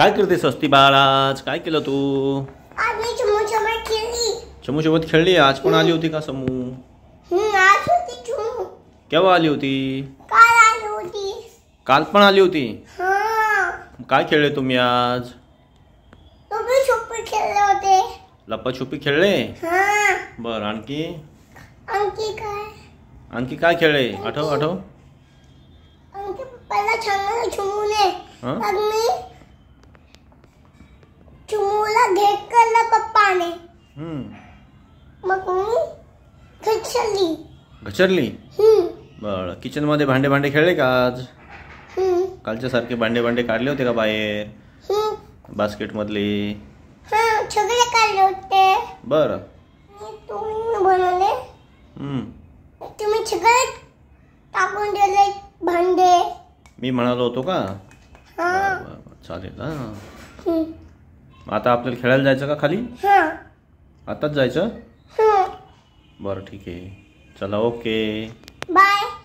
काय करते स्वस्ती बाळ आज काय केलं तू चमू सोबत खेळली आज कोण आली होती का समू केव्हा आली होती काल पण आली होती काय खेळले तुम्ही आज खेळले होते खेळले बर आणखी आणखी काय आणखी काय खेळले आठव आठव घेत केलं पप्पाने मग मी घसरली घसरली बरं किचन मध्ये भांडे भांडे खेळले का आज हम्म, कालच्या सारखे भांडे भांडे काढले होते का बाहेर हम्म. बास्केट मधले हा सगळे काढले होते बर मी तुम्ही बनवले तुम्ही सगळे टाकून दिले भांडे मी म्हणालो होतो का हा बरं, चालेल हा आता आपल्याला खेळायला जायचं का खाली आताच जायचं बरं ठीक आहे चला ओके बाय